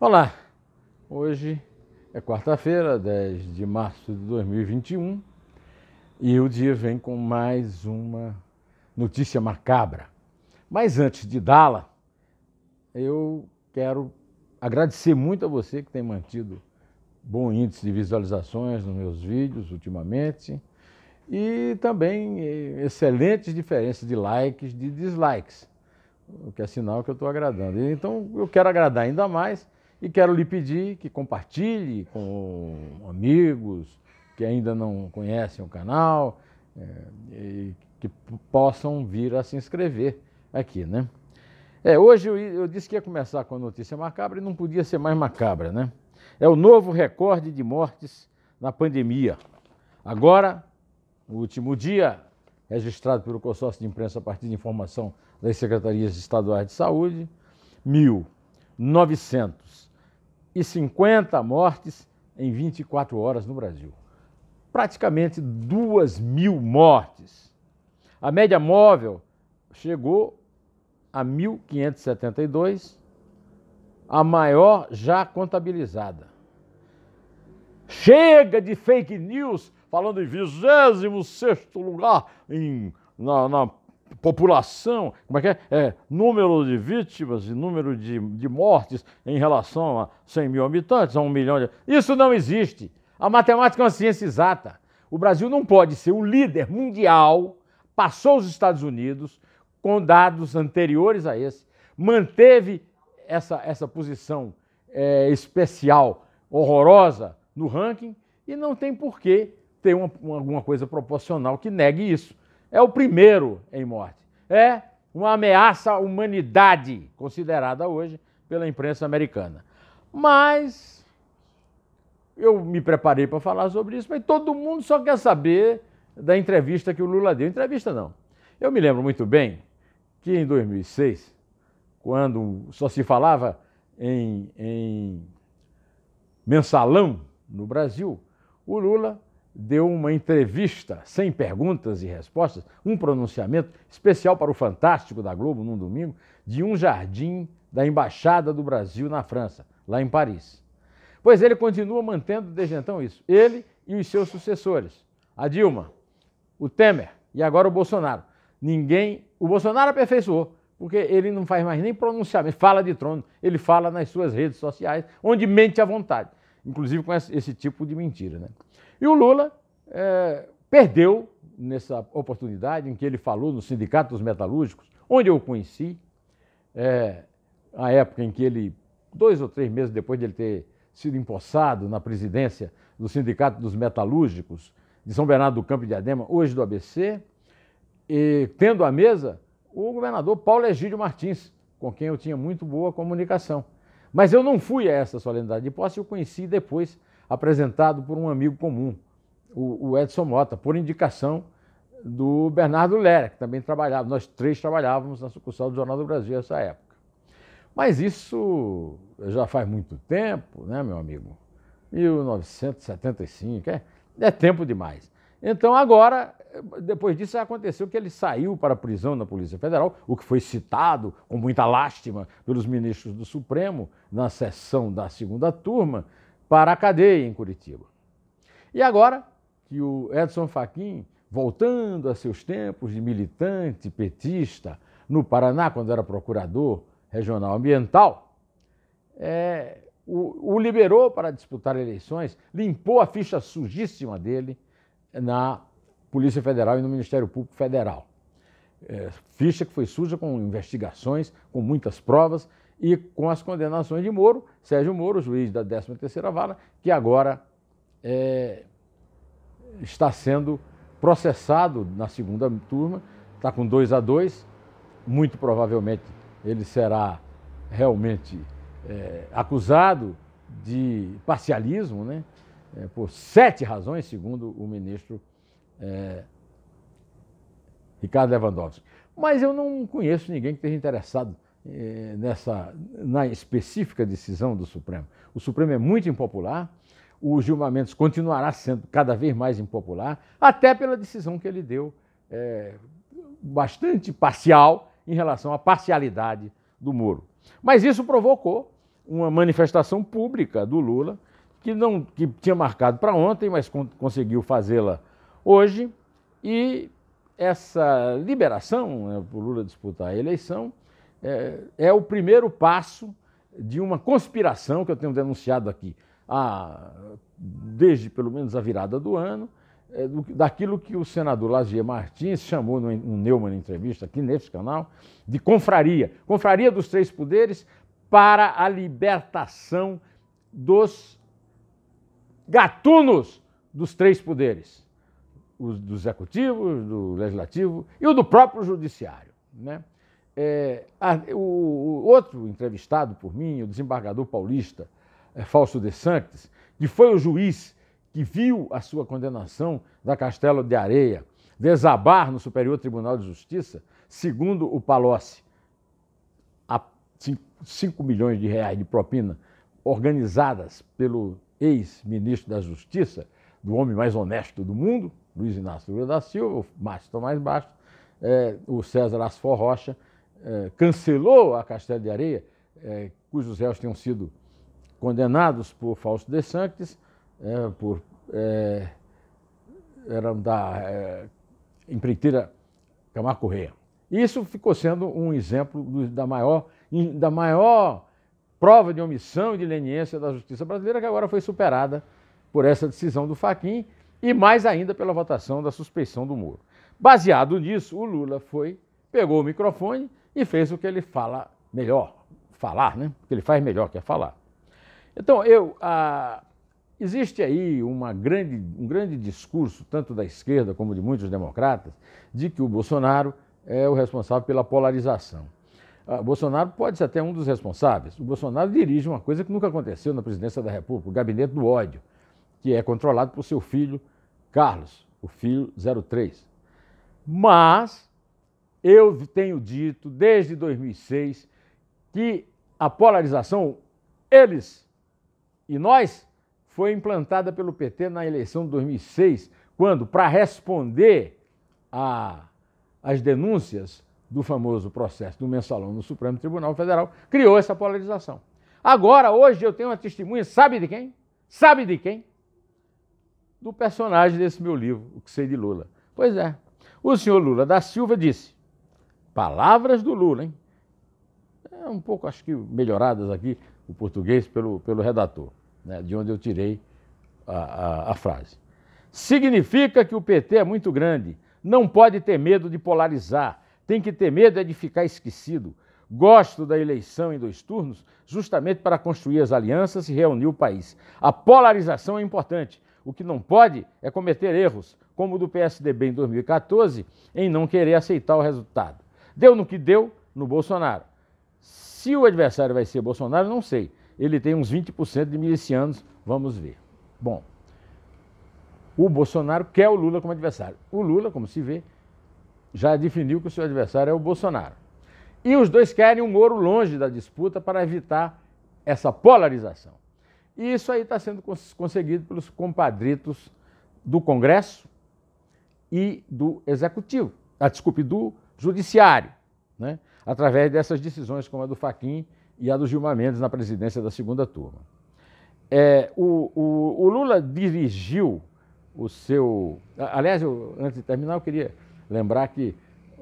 Olá, hoje é quarta-feira, 10 de março de 2021 e o dia vem com mais uma notícia macabra. Mas antes de dá-la, eu quero agradecer muito a você que tem mantido bom índice de visualizações nos meus vídeos ultimamente e também eh, excelentes diferenças de likes, de dislikes, o que é sinal que eu estou agradando. Então eu quero agradar ainda mais e quero lhe pedir que compartilhe com amigos que ainda não conhecem o canal é, e que possam vir a se inscrever aqui, né? É, hoje eu, eu disse que ia começar com a notícia macabra e não podia ser mais macabra, né? É o novo recorde de mortes na pandemia. Agora, o último dia registrado pelo consórcio de imprensa a partir de informação das secretarias estaduais de saúde, 1.900 e 50 mortes em 24 horas no Brasil. Praticamente 2 mil mortes. A média móvel chegou a 1.572, a maior já contabilizada. Chega de fake news falando em 26 lugar em, na, na população, como é que é? é? número de vítimas e número de, de mortes em relação a 100 mil habitantes, a um milhão de. Isso não existe. A matemática é uma ciência exata. O Brasil não pode ser o líder mundial, passou os Estados Unidos com dados anteriores a esse, manteve essa, essa posição é, especial, horrorosa, no ranking, e não tem por que ter uma, uma, alguma coisa proporcional que negue isso é o primeiro em morte. É uma ameaça à humanidade, considerada hoje pela imprensa americana. Mas eu me preparei para falar sobre isso, mas todo mundo só quer saber da entrevista que o Lula deu. Entrevista não. Eu me lembro muito bem que em 2006, quando só se falava em, em mensalão no Brasil, o Lula deu uma entrevista sem perguntas e respostas, um pronunciamento especial para o Fantástico da Globo num domingo, de um jardim da Embaixada do Brasil na França, lá em Paris. Pois ele continua mantendo desde então isso, ele e os seus sucessores, a Dilma, o Temer e agora o Bolsonaro. Ninguém, o Bolsonaro aperfeiçoou, porque ele não faz mais nem pronunciamento, fala de trono, ele fala nas suas redes sociais, onde mente à vontade, inclusive com esse tipo de mentira, né? E o Lula é, perdeu nessa oportunidade em que ele falou no Sindicato dos Metalúrgicos, onde eu o conheci, é, a época em que ele, dois ou três meses depois de ele ter sido empossado na presidência do Sindicato dos Metalúrgicos de São Bernardo do Campo de Adema, hoje do ABC, e tendo à mesa o governador Paulo Egídio Martins, com quem eu tinha muito boa comunicação. Mas eu não fui a essa solenidade de posse, eu conheci depois apresentado por um amigo comum, o, Edson Mota, por indicação do Bernardo Lera, que também trabalhava, nós três trabalhávamos na sucursal do Jornal do Brasil nessa época. Mas isso já faz muito tempo, né, meu amigo? 1975, é, é tempo demais. Então, agora, depois disso, aconteceu que ele saiu para a prisão na Polícia Federal, o que foi citado com muita lástima pelos ministros do Supremo na sessão da segunda turma, para a cadeia em Curitiba. E agora que o Edson Fachin, voltando a seus tempos de militante petista no Paraná, quando era procurador regional ambiental, é, o, o liberou para disputar eleições, limpou a ficha sujíssima dele na Polícia Federal e no Ministério Público Federal. É, ficha que foi suja com investigações, com muitas provas e com as condenações de Moro, Sérgio Moro, juiz da 13ª Vara, que agora é, está sendo processado na segunda turma, está com 2 a 2 muito provavelmente ele será realmente é, acusado de parcialismo, né? É, por sete razões, segundo o ministro é, Ricardo Lewandowski. Mas eu não conheço ninguém que esteja interessado eh, nessa, na específica decisão do Supremo. O Supremo é muito impopular, o Gilmar Mendes continuará sendo cada vez mais impopular, até pela decisão que ele deu, é, bastante parcial em relação à parcialidade do Moro. Mas isso provocou uma manifestação pública do Lula, que, não, que tinha marcado para ontem, mas con conseguiu fazê-la hoje, e essa liberação né, para o Lula disputar a eleição é, é o primeiro passo de uma conspiração que eu tenho denunciado aqui, desde pelo menos a virada do ano, é, do, daquilo que o senador Lazier Martins chamou no, no Neumann Entrevista, aqui nesse canal, de confraria. Confraria dos três poderes para a libertação dos gatunos dos três poderes. Os do executivo, do legislativo e o do próprio judiciário, né? É, a, ah, o, o, outro entrevistado por mim, o desembargador paulista é, Fausto de Sanctis, que foi o juiz que viu a sua condenação da Castelo de Areia desabar no Superior Tribunal de Justiça, segundo o Palocci, a 5 milhões de reais de propina organizadas pelo ex-ministro da Justiça, do homem mais honesto do mundo, Luiz Inácio Lula da Silva, o Márcio Tomás Bastos, é, o César Asfor Rocha, é, cancelou a Castelo de Areia, é, cujos réus tinham sido condenados por Fausto de Sanctis, é, por, é, eram da é, empreiteira Camar Correia. Isso ficou sendo um exemplo do, da, maior, da maior prova de omissão e de leniência da justiça brasileira, que agora foi superada por essa decisão do Faquim e mais ainda pela votação da suspeição do Moro. Baseado nisso, o Lula foi pegou o microfone e fez o que ele fala melhor, falar, né? O que ele faz melhor que é falar. Então, eu, ah, existe aí uma grande, um grande discurso, tanto da esquerda como de muitos democratas, de que o Bolsonaro é o responsável pela polarização. Ah, Bolsonaro pode ser até um dos responsáveis. O Bolsonaro dirige uma coisa que nunca aconteceu na presidência da República, o gabinete do ódio, que é controlado por seu filho Carlos, o filho 03. Mas eu tenho dito desde 2006 que a polarização, eles e nós, foi implantada pelo PT na eleição de 2006, quando, para responder às denúncias do famoso processo do mensalão no Supremo Tribunal Federal, criou essa polarização. Agora, hoje, eu tenho uma testemunha, sabe de quem? Sabe de quem? Do personagem desse meu livro, O que sei de Lula. Pois é. O senhor Lula da Silva disse Palavras do Lula, hein? É um pouco, acho que, melhoradas aqui o português pelo, pelo redator, né? de onde eu tirei a, a, a frase. Significa que o PT é muito grande, não pode ter medo de polarizar, tem que ter medo é de ficar esquecido. Gosto da eleição em dois turnos justamente para construir as alianças e reunir o país. A polarização é importante. O que não pode é cometer erros, como o do PSDB em 2014, em não querer aceitar o resultado. Deu no que deu no Bolsonaro. Se o adversário vai ser Bolsonaro, não sei. Ele tem uns 20% de milicianos, vamos ver. Bom, o Bolsonaro quer o Lula como adversário. O Lula, como se vê, já definiu que o seu adversário é o Bolsonaro. E os dois querem um Moro longe da disputa para evitar essa polarização. E isso aí está sendo cons conseguido pelos compadritos do Congresso e do Executivo. Ah, desculpe, do judiciário, né? através dessas decisões como a do Faquim e a do Gilmar Mendes na presidência da segunda turma. É, o, o, o, Lula dirigiu o seu. Aliás, eu, antes de terminar, eu queria lembrar que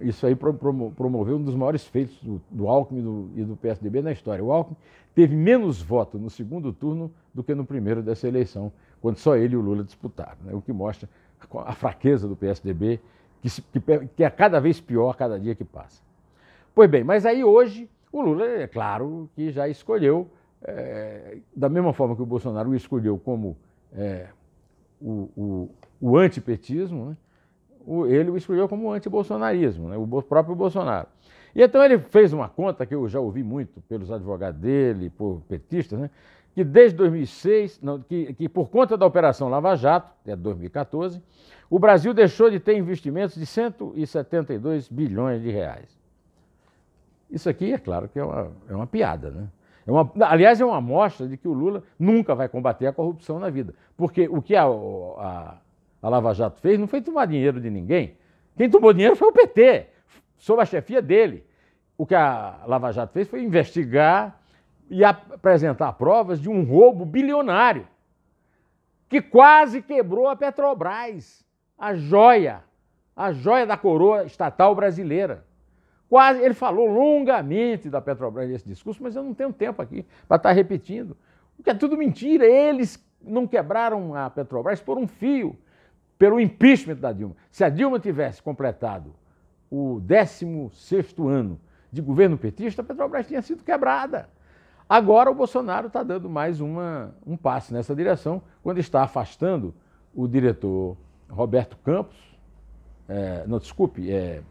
isso aí promoveu um dos maiores feitos do, do Alckmin do, e do PSDB na história. O Alckmin teve menos voto no segundo turno do que no primeiro dessa eleição, quando só ele e o Lula disputaram, né? o que mostra a fraqueza do PSDB que, se, que, que é cada vez pior cada dia que passa. Pois bem, mas aí hoje o Lula, é claro, que já escolheu, é, da mesma forma que o Bolsonaro escolheu como é, o, o, o, antipetismo, né? o, ele o escolheu como o antibolsonarismo, né? o próprio Bolsonaro. E então ele fez uma conta que eu já ouvi muito pelos advogados dele, por petistas, né? que desde 2006, não, que, que por conta da Operação Lava Jato, é até 2014, o Brasil deixou de ter investimentos de 172 bilhões de reais. Isso aqui, é claro que é uma, é uma piada, né? É uma, aliás, é uma amostra de que o Lula nunca vai combater a corrupção na vida. Porque o que a, a, a Lava Jato fez não foi tomar dinheiro de ninguém. Quem tomou dinheiro foi o PT, sob a chefia dele. O que a Lava Jato fez foi investigar e apresentar provas de um roubo bilionário que quase quebrou a Petrobras, a joia, a joia da coroa estatal brasileira. Quase, ele falou longamente da Petrobras nesse discurso, mas eu não tenho tempo aqui para estar tá repetindo. O que é tudo mentira, eles não quebraram a Petrobras por um fio, pelo impeachment da Dilma. Se a Dilma tivesse completado o 16º ano de governo petista, a Petrobras tinha sido quebrada. Agora o Bolsonaro está dando mais uma, um passo nessa direção, quando está afastando o diretor Roberto Campos, é, não, desculpe, é,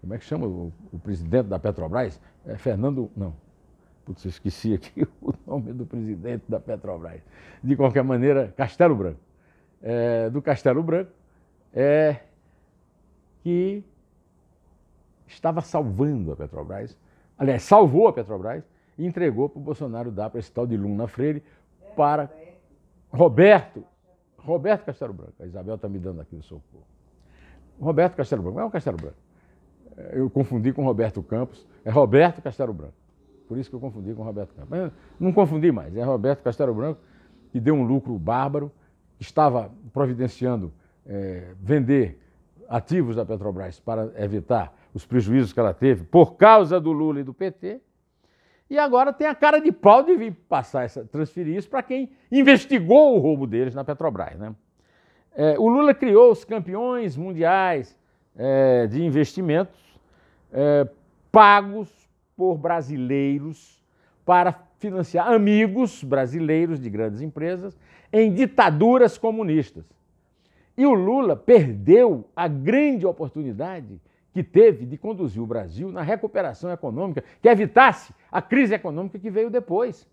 como é que chama o, o presidente da Petrobras? É Fernando, não, putz, eu esqueci aqui o nome do presidente da Petrobras. De qualquer maneira, Castelo Branco. É, do Castelo Branco, é que estava salvando a Petrobras, aliás, salvou a Petrobras, e entregou para o Bolsonaro dar para esse tal de Luna Freire, para Roberto, Roberto Castelo Branco. A Isabel está me dando aqui o socorro. Roberto Castelo Branco, não é o Castelo Branco. É, eu confundi com Roberto Campos, é Roberto Castelo Branco. Por isso que eu confundi com Roberto Campos. Mas não confundi mais, é Roberto Castelo Branco, que deu um lucro bárbaro, estava providenciando é, vender ativos da Petrobras para evitar os prejuízos que ela teve por causa do Lula e do PT e agora tem a cara de pau de vir passar essa, transferir isso para quem investigou o roubo deles na Petrobras. Né? É, o Lula criou os campeões mundiais é, de investimentos é, pagos por brasileiros para financiar amigos brasileiros de grandes empresas em ditaduras comunistas. E o Lula perdeu a grande oportunidade que teve de conduzir o Brasil na recuperação econômica, que evitasse a crise econômica que veio depois,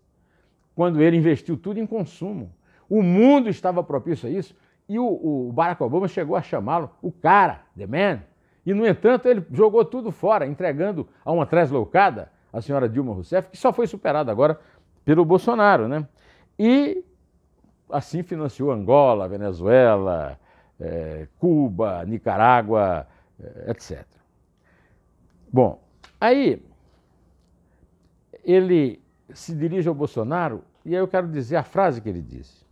quando ele investiu tudo em consumo. O mundo estava propício a isso e o, o Barack Obama chegou a chamá-lo o cara, the man. E, no entanto, ele jogou tudo fora, entregando a uma loucada a senhora Dilma Rousseff, que só foi superada agora pelo Bolsonaro, né? E assim financiou Angola, Venezuela, eh, Cuba, Nicarágua, eh, etc. Bom, aí ele se dirige ao Bolsonaro e aí eu quero dizer a frase que ele disse.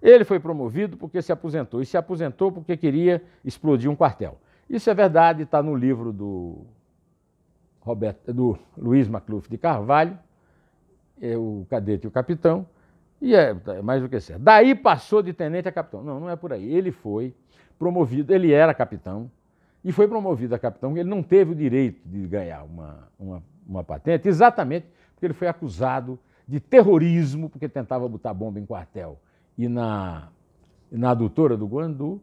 Ele foi promovido porque se aposentou e se aposentou porque queria explodir um quartel. Isso é verdade, está no livro do, Roberto, do Luiz Macluf de Carvalho, é o cadete e o capitão, e é, é mais do que certo. Daí passou de tenente a capitão. Não, não é por aí. Ele foi promovido, ele era capitão, e foi promovido a capitão. Ele não teve o direito de ganhar uma, uma, uma patente, exatamente porque ele foi acusado de terrorismo, porque tentava botar bomba em quartel e na, na adutora do Guandu.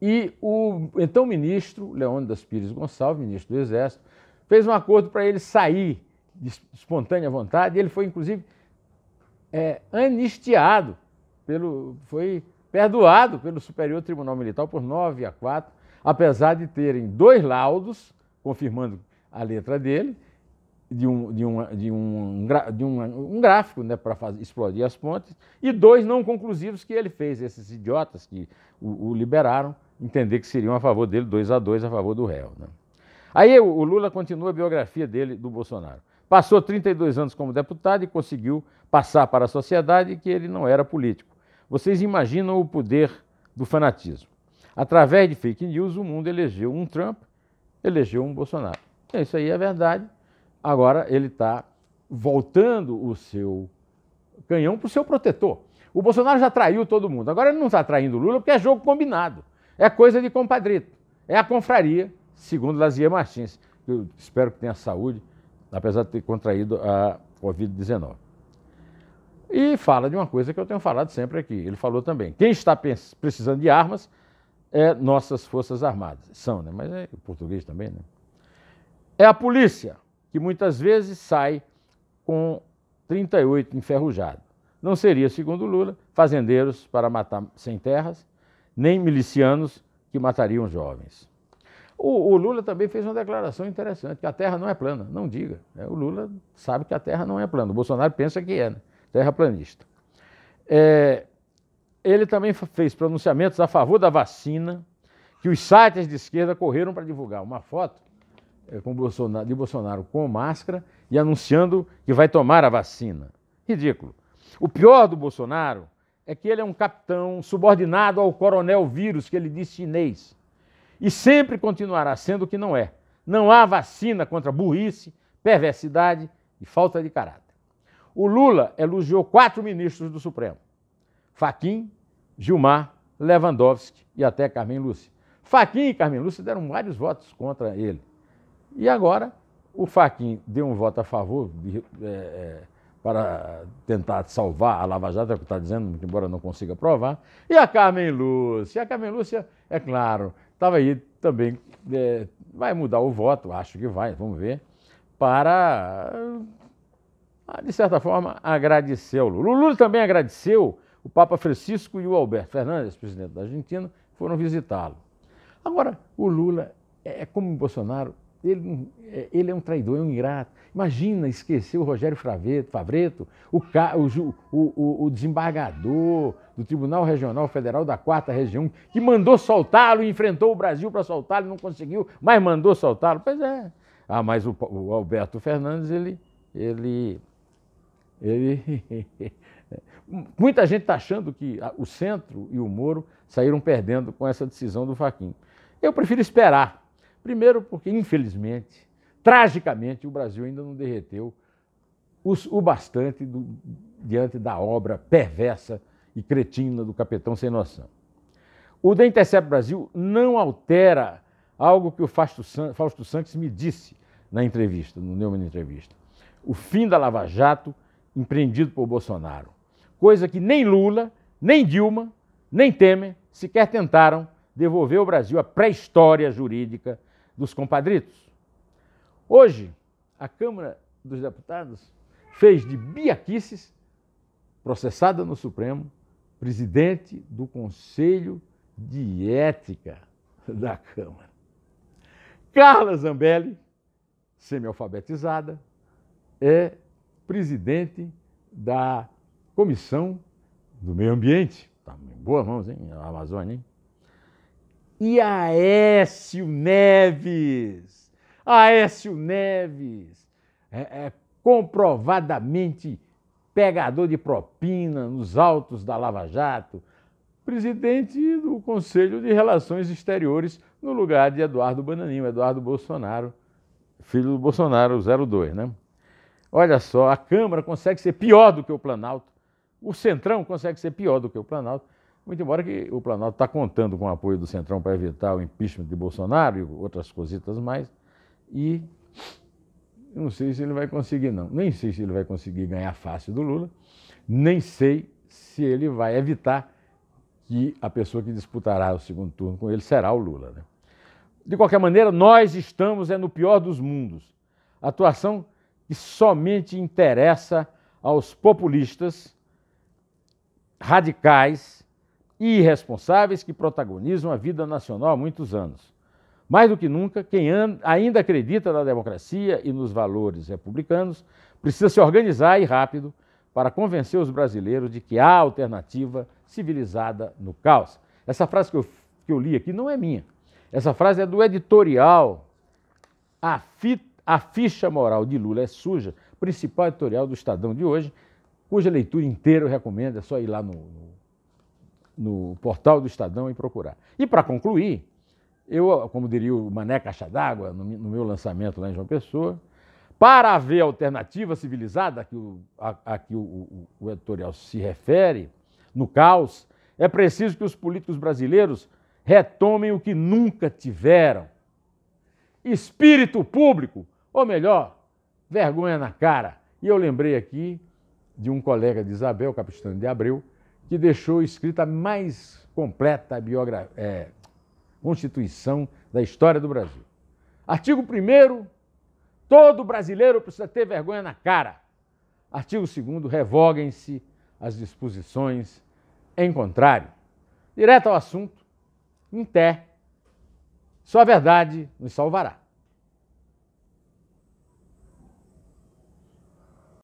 E o então ministro, Leônidas Pires Gonçalves, ministro do Exército, fez um acordo para ele sair de espontânea vontade. Ele foi, inclusive, é, anistiado, pelo, foi perdoado pelo Superior Tribunal Militar por 9 a 4 apesar de terem dois laudos confirmando a letra dele, de um, de de um, de um, um gráfico né, para explodir as pontes, e dois não conclusivos que ele fez, esses idiotas que o, o liberaram, entender que seriam a favor dele, dois a dois a favor do réu. Né? Aí o Lula continua a biografia dele do Bolsonaro. Passou 32 anos como deputado e conseguiu passar para a sociedade que ele não era político. Vocês imaginam o poder do fanatismo. Através de fake news, o mundo elegeu um Trump, elegeu um Bolsonaro. É, isso aí é verdade. Agora ele está voltando o seu canhão para o seu protetor. O Bolsonaro já traiu todo mundo. Agora ele não está traindo o Lula porque é jogo combinado. É coisa de compadrito. É a confraria, segundo Lazier Martins, eu espero que tenha saúde, apesar de ter contraído a Covid-19. E fala de uma coisa que eu tenho falado sempre aqui. Ele falou também: quem está precisando de armas é nossas Forças Armadas. São, né? Mas é o português também, né? É a polícia, que muitas vezes sai com 38 enferrujado. Não seria, segundo Lula, fazendeiros para matar sem terras, nem milicianos que matariam jovens. O, o, Lula também fez uma declaração interessante, que a terra não é plana. Não diga. Né? O Lula sabe que a terra não é plana. O Bolsonaro pensa que é, né? planista É, ele também fez pronunciamentos a favor da vacina que os sites de esquerda correram para divulgar. Uma foto é, com Bolsonaro, de Bolsonaro com máscara e anunciando que vai tomar a vacina. Ridículo. O pior do Bolsonaro é que ele é um capitão subordinado ao coronel vírus, que ele diz chinês. E sempre continuará sendo o que não é. Não há vacina contra burrice, perversidade e falta de caráter. O Lula elogiou quatro ministros do Supremo: Faquim, Gilmar, Lewandowski e até Carmen Lúcia. Faquin e Carmen Lúcia deram vários votos contra ele. E agora o Faquin deu um voto a favor de, é, é para tentar salvar a Lava Jato, é o que está dizendo, embora não consiga provar. E a Carmen Lúcia? A Carmen Lúcia, é claro, estava aí também, é, vai mudar o voto, acho que vai, vamos ver, para, de certa forma, agradecer o Lula. O Lula também agradeceu o Papa Francisco e o Alberto Fernandes, presidente da Argentina, foram visitá-lo. Agora, o Lula é, é como o Bolsonaro, ele, é, ele, é um traidor, é um ingrato. Imagina esquecer o Rogério Favreto, Favreto o, o, o, o, desembargador do Tribunal Regional Federal da Quarta Região, que mandou soltá-lo, enfrentou o Brasil para soltá-lo, não conseguiu, mas mandou soltá-lo. Pois é. Ah, mas o, Alberto Fernandes, ele, ele, ele Muita gente está achando que o centro e o Moro saíram perdendo com essa decisão do Faquinha. Eu prefiro esperar. Primeiro, porque, infelizmente, tragicamente, o Brasil ainda não derreteu os, o bastante do, diante da obra perversa e cretina do capitão sem noção. O The Intercept Brasil não altera algo que o Fausto, San, Fausto Santos me disse na entrevista, no Neumann Entrevista. O fim da Lava Jato empreendido por Bolsonaro coisa que nem Lula, nem Dilma, nem Temer sequer tentaram devolver ao Brasil a pré-história jurídica dos compadritos. Hoje, a Câmara dos Deputados fez de Biaquices, processada no Supremo, presidente do Conselho de Ética da Câmara. Carla Zambelli, semi-alfabetizada, é presidente da Comissão do Meio Ambiente. Tá em boas mãos, hein? A Amazônia, hein? E Aécio Neves. Aécio Neves. É, é comprovadamente pegador de propina nos autos da Lava Jato, presidente do Conselho de Relações Exteriores no lugar de Eduardo Bananinho, Eduardo Bolsonaro, filho do Bolsonaro 02, né? Olha só, a Câmara consegue ser pior do que o Planalto o Centrão consegue ser pior do que o Planalto, muito embora que o Planalto está contando com o apoio do Centrão para evitar o impeachment de Bolsonaro e outras cositas mais. E não sei se ele vai conseguir, não. Nem sei se ele vai conseguir ganhar fácil do Lula, nem sei se ele vai evitar que a pessoa que disputará o segundo turno com ele será o Lula. Né? De qualquer maneira, nós estamos é no pior dos mundos. Atuação que somente interessa aos populistas radicais e irresponsáveis que protagonizam a vida nacional há muitos anos. Mais do que nunca, quem ainda acredita na democracia e nos valores republicanos precisa se organizar e rápido para convencer os brasileiros de que há alternativa civilizada no caos. Essa frase que eu, que eu li aqui não é minha. Essa frase é do editorial a, Fit, a Ficha Moral de Lula é Suja, principal editorial do Estadão de hoje, cuja leitura inteira eu recomendo, é só ir lá no, no, no portal do Estadão e procurar. E para concluir, eu, como diria o Mané Caixa d'Água, no, no, meu lançamento lá em João Pessoa, para haver alternativa civilizada a que, o, a, a que o, o, o editorial se refere, no caos, é preciso que os políticos brasileiros retomem o que nunca tiveram: espírito público, ou melhor, vergonha na cara. E eu lembrei aqui de um colega de Isabel, Capistano de Abreu, que deixou escrita a mais completa biografia, é, constituição da história do Brasil. Artigo 1 todo brasileiro precisa ter vergonha na cara. Artigo 2 revoguem-se as disposições em contrário. Direto ao assunto, em té, só a verdade nos salvará.